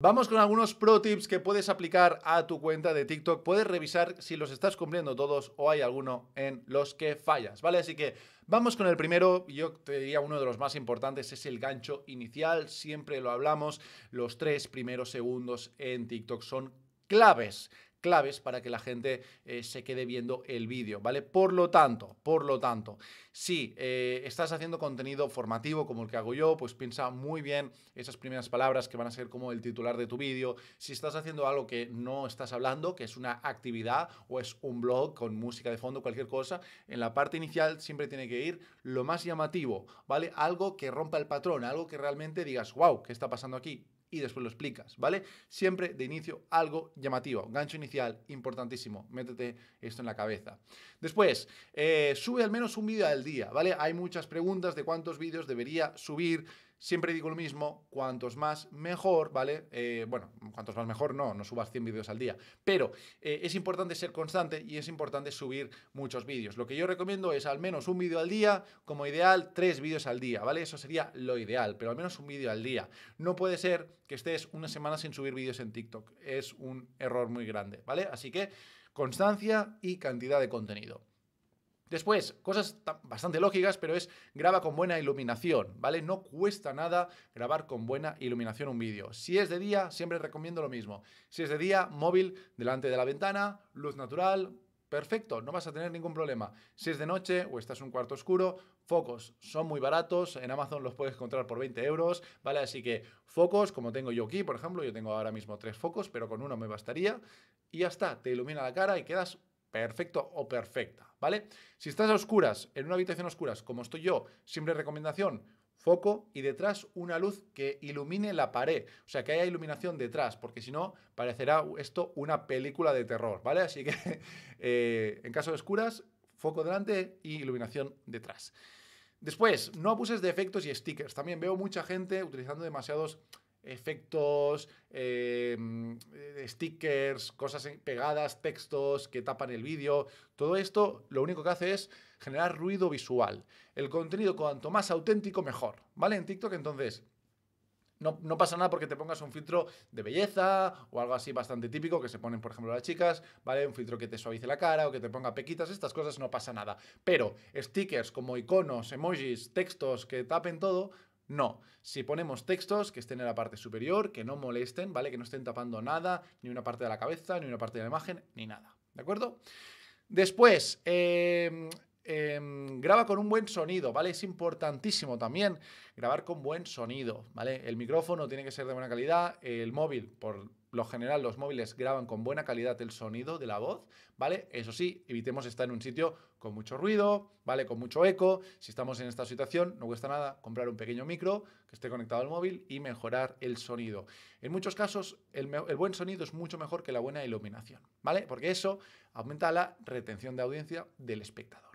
Vamos con algunos pro tips que puedes aplicar a tu cuenta de TikTok. Puedes revisar si los estás cumpliendo todos o hay alguno en los que fallas, ¿vale? Así que vamos con el primero. Yo te diría uno de los más importantes es el gancho inicial. Siempre lo hablamos. Los tres primeros segundos en TikTok son claves claves para que la gente eh, se quede viendo el vídeo, ¿vale? Por lo tanto, por lo tanto, si eh, estás haciendo contenido formativo como el que hago yo, pues piensa muy bien esas primeras palabras que van a ser como el titular de tu vídeo. Si estás haciendo algo que no estás hablando, que es una actividad o es un blog con música de fondo, cualquier cosa, en la parte inicial siempre tiene que ir lo más llamativo, ¿vale? Algo que rompa el patrón, algo que realmente digas, wow, ¿qué está pasando aquí? y después lo explicas, ¿vale? Siempre de inicio algo llamativo, gancho inicial, importantísimo, métete esto en la cabeza. Después, eh, sube al menos un vídeo al día, ¿vale? Hay muchas preguntas de cuántos vídeos debería subir Siempre digo lo mismo, cuantos más mejor, ¿vale? Eh, bueno, cuantos más mejor no, no subas 100 vídeos al día, pero eh, es importante ser constante y es importante subir muchos vídeos. Lo que yo recomiendo es al menos un vídeo al día, como ideal tres vídeos al día, ¿vale? Eso sería lo ideal, pero al menos un vídeo al día. No puede ser que estés una semana sin subir vídeos en TikTok, es un error muy grande, ¿vale? Así que constancia y cantidad de contenido. Después, cosas bastante lógicas, pero es graba con buena iluminación, ¿vale? No cuesta nada grabar con buena iluminación un vídeo. Si es de día, siempre recomiendo lo mismo. Si es de día, móvil delante de la ventana, luz natural, perfecto, no vas a tener ningún problema. Si es de noche o estás en un cuarto oscuro, focos son muy baratos, en Amazon los puedes encontrar por 20 euros, ¿vale? Así que focos, como tengo yo aquí, por ejemplo, yo tengo ahora mismo tres focos, pero con uno me bastaría, y ya está, te ilumina la cara y quedas perfecto o perfecta, ¿vale? Si estás a oscuras, en una habitación oscura, oscuras, como estoy yo, siempre recomendación, foco y detrás una luz que ilumine la pared, o sea, que haya iluminación detrás, porque si no, parecerá esto una película de terror, ¿vale? Así que eh, en caso de oscuras, foco delante y iluminación detrás. Después, no abuses de efectos y stickers. También veo mucha gente utilizando demasiados efectos, eh, mm, stickers, cosas pegadas, textos que tapan el vídeo. Todo esto lo único que hace es generar ruido visual. El contenido cuanto más auténtico, mejor. ¿Vale? En TikTok entonces... No, no, pasa nada porque te pongas un filtro de belleza o algo así bastante típico que se ponen, por ejemplo, las chicas, ¿vale? Un filtro que te suavice la cara o que te ponga pequitas, estas cosas no pasa nada. Pero stickers como iconos, emojis, textos que tapen todo, no, si ponemos textos que estén en la parte superior, que no molesten, ¿vale? Que no estén tapando nada, ni una parte de la cabeza, ni una parte de la imagen, ni nada, ¿de acuerdo? Después, em, em, graba con un buen sonido, ¿vale? Es importantísimo también grabar con buen sonido, ¿vale? El micrófono tiene que ser de buena calidad, el móvil, por lo general los móviles graban con buena calidad el sonido de la voz, ¿vale? Eso sí, evitemos estar en un sitio con mucho ruido, ¿vale? Con mucho eco. Si estamos en esta situación, no cuesta nada comprar un pequeño micro que esté conectado al móvil y mejorar el sonido. En muchos casos, el, el buen sonido es mucho mejor que la buena iluminación, ¿vale? Porque eso aumenta la retención de audiencia del espectador.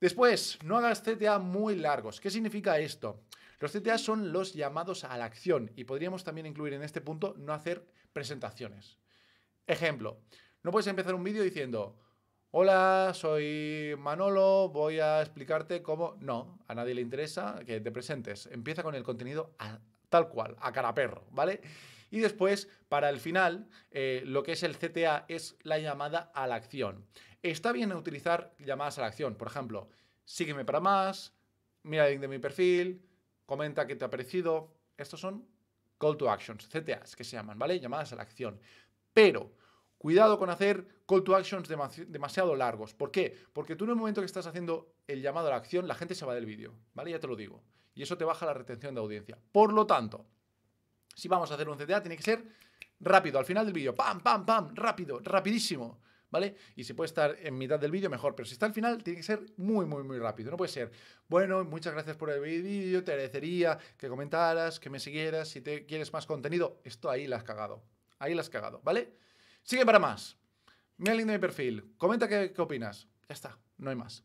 Después, no hagas CTA muy largos. ¿Qué significa esto? Los CTA son los llamados a la acción y podríamos también incluir en este punto no hacer presentaciones. Ejemplo, no puedes empezar un vídeo diciendo, hola, soy Manolo, voy a explicarte cómo... No, a nadie le interesa que te presentes. Empieza con el contenido tal cual, a cara perro, ¿vale? Y después, para el final, eh, lo que es el CTA es la llamada a la acción está bien utilizar llamadas a la acción. Por ejemplo, sígueme para más, mira el link de mi perfil, comenta qué te ha parecido. Estos son call to actions, CTAs, que se llaman, ¿vale? Llamadas a la acción. Pero cuidado con hacer call to actions demasiado largos. ¿Por qué? Porque tú en el momento que estás haciendo el llamado a la acción, la gente se va del vídeo, ¿vale? Ya te lo digo. Y eso te baja la retención de audiencia. Por lo tanto, si vamos a hacer un CTA, tiene que ser rápido. Al final del vídeo, pam, pam, pam, rápido, rapidísimo. ¿vale? Y si puede estar en mitad del vídeo, mejor. Pero si está al final, tiene que ser muy, muy, muy rápido. No puede ser, bueno, muchas gracias por el vídeo, te agradecería que comentaras, que me siguieras, si te quieres más contenido. Esto ahí la has cagado. Ahí la has cagado, ¿vale? Sigue para más. Mira el link de mi perfil. Comenta qué, qué opinas. Ya está, no hay más.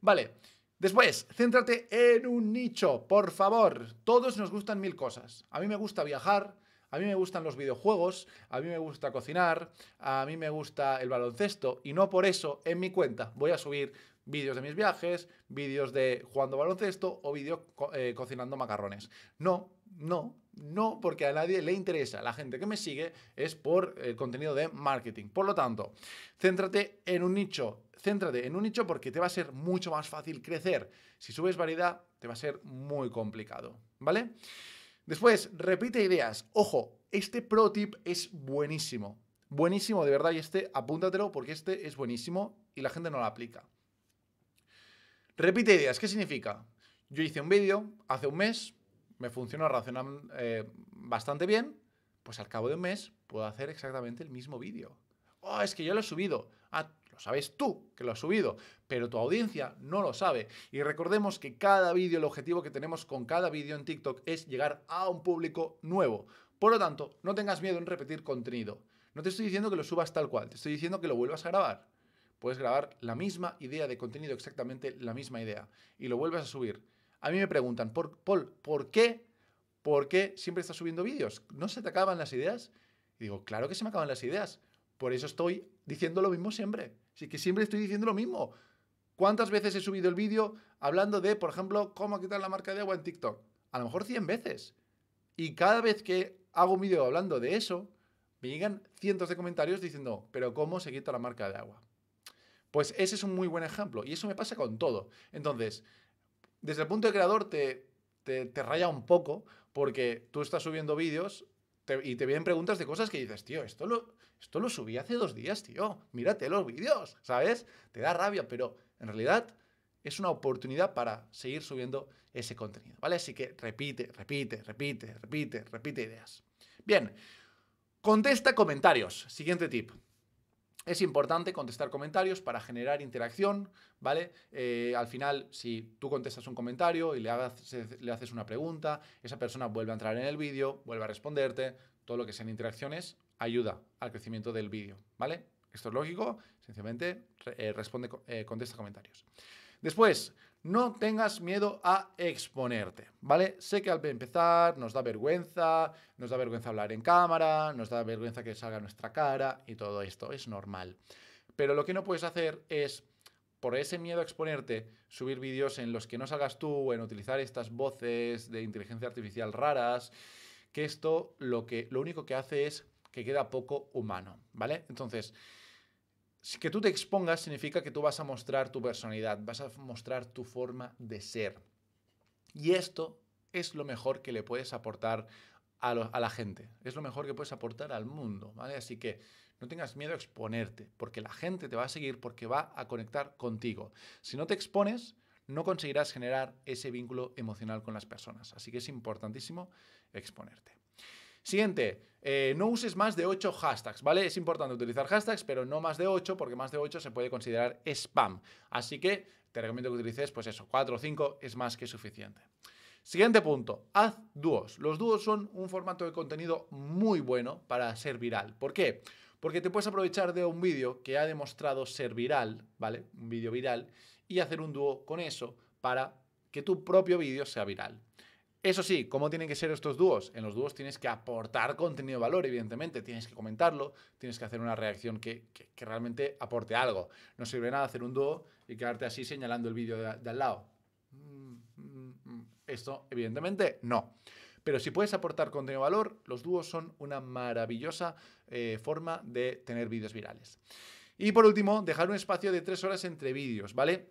Vale. Después, céntrate en un nicho, por favor. Todos nos gustan mil cosas. A mí me gusta viajar, a mí me gustan los videojuegos, a mí me gusta cocinar, a mí me gusta el baloncesto y no por eso en mi cuenta voy a subir vídeos de mis viajes, vídeos de jugando baloncesto o vídeos eh, cocinando macarrones. No, no, no, porque a nadie le interesa. La gente que me sigue es por el contenido de marketing. Por lo tanto, céntrate en un nicho. Céntrate en un nicho porque te va a ser mucho más fácil crecer. Si subes variedad, te va a ser muy complicado. ¿Vale? Después, repite ideas. Ojo, este pro tip es buenísimo. Buenísimo, de verdad, y este apúntatelo porque este es buenísimo y la gente no lo aplica. Repite ideas, ¿qué significa? Yo hice un vídeo hace un mes, me funcionó eh, bastante bien, pues al cabo de un mes puedo hacer exactamente el mismo vídeo. Oh, es que yo lo he subido sabes tú que lo has subido, pero tu audiencia no lo sabe. Y recordemos que cada vídeo, el objetivo que tenemos con cada vídeo en TikTok es llegar a un público nuevo. Por lo tanto, no tengas miedo en repetir contenido. No te estoy diciendo que lo subas tal cual, te estoy diciendo que lo vuelvas a grabar. Puedes grabar la misma idea de contenido, exactamente la misma idea, y lo vuelvas a subir. A mí me preguntan, Paul, ¿por qué? ¿Por qué siempre estás subiendo vídeos? ¿No se te acaban las ideas? Y digo, claro que se me acaban las ideas. Por eso estoy diciendo lo mismo siempre. Si que siempre estoy diciendo lo mismo. ¿Cuántas veces he subido el vídeo hablando de, por ejemplo, cómo quitar la marca de agua en TikTok? A lo mejor 100 veces. Y cada vez que hago un vídeo hablando de eso, me llegan cientos de comentarios diciendo, pero ¿cómo se quita la marca de agua? Pues ese es un muy buen ejemplo. Y eso me pasa con todo. Entonces, desde el punto de creador te, te, te raya un poco porque tú estás subiendo vídeos y te vienen preguntas de cosas que dices, tío, esto esto lo subí hace dos días, tío. Mírate los vídeos, ¿sabes? Te da rabia, pero en realidad es una oportunidad para seguir subiendo ese contenido, ¿vale? Así que repite, repite, repite, repite, repite ideas. Bien, contesta comentarios. Siguiente tip. Es importante contestar comentarios para generar interacción, ¿vale? Eh, al final, si tú contestas un comentario y le, hagas, le haces una pregunta, esa persona vuelve a entrar en el vídeo, vuelve a responderte, todo lo que sean interacciones ayuda al crecimiento del vídeo, ¿vale? Esto es lógico, sencillamente eh, responde, eh, contesta comentarios. Después, no tengas miedo a exponerte, ¿vale? Sé que al empezar nos da vergüenza, nos da vergüenza hablar en cámara, nos da vergüenza que salga nuestra cara y todo esto, es normal. Pero lo que no puedes hacer es, por ese miedo a exponerte, subir vídeos en los que no salgas tú, en utilizar estas voces de inteligencia artificial raras, que esto lo, que, lo único que hace es que queda poco humano, ¿vale? Entonces, que tú te expongas significa que tú vas a mostrar tu personalidad, vas a mostrar tu forma de ser. Y esto es lo mejor que le puedes aportar a, la gente, es lo mejor que puedes aportar al mundo, ¿vale? Así que no tengas miedo a exponerte, porque la gente te va a seguir porque va a conectar contigo. Si no te expones, no conseguirás generar ese vínculo emocional con las personas. Así que es importantísimo exponerte. Siguiente, eh, no uses más de 8 hashtags, ¿vale? Es importante utilizar hashtags, pero no más de 8 porque más de 8 se puede considerar spam. Así que te recomiendo que utilices, pues eso, 4 o 5 es más que suficiente. Siguiente punto, haz dúos. Los dúos son un formato de contenido muy bueno para ser viral. ¿Por qué? Porque te puedes aprovechar de un vídeo que ha demostrado ser viral, ¿vale? Un vídeo viral, y hacer un dúo con eso para que tu propio vídeo sea viral. Eso sí, ¿cómo tienen que ser estos dúos? En los dúos tienes que aportar contenido de valor, evidentemente. Tienes que comentarlo, tienes que hacer una reacción que, realmente aporte algo. No sirve nada hacer un dúo y quedarte así señalando el vídeo de, al lado. Mm, mm, mm, Esto, evidentemente, no. Pero si puedes aportar contenido de valor, los dúos son una maravillosa eh, forma de tener vídeos virales. Y por último, dejar un espacio de tres horas entre vídeos, ¿vale?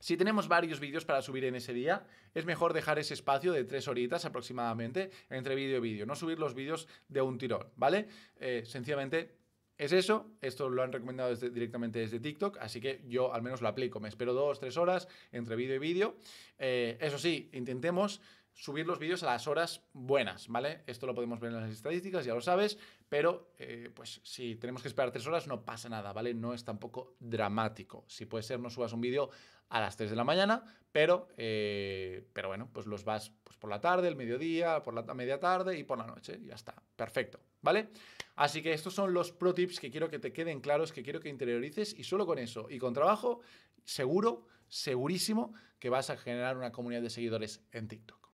Si tenemos varios vídeos para subir en ese día, es mejor dejar ese espacio de tres horitas aproximadamente entre vídeo y vídeo, no subir los vídeos de un tirón, ¿vale? Eh, sencillamente es eso, esto lo han recomendado directamente desde TikTok, así que yo al menos lo aplico, me espero dos, tres horas entre vídeo y vídeo. Eh, eso sí, intentemos subir los vídeos a las horas buenas, ¿vale? Esto lo podemos ver en las estadísticas, ya lo sabes, pero eh, pues si tenemos que esperar tres horas no pasa nada, ¿vale? No es tampoco dramático. Si puede ser, no subas un vídeo a las 3 de la mañana, pero, eh, pero bueno, pues los vas pues, por la tarde, el mediodía, por la media tarde y por la noche, ya está, perfecto, ¿vale? Así que estos son los pro tips que quiero que te queden claros, que quiero que interiorices y solo con eso y con trabajo, seguro, segurísimo que vas a generar una comunidad de seguidores en TikTok.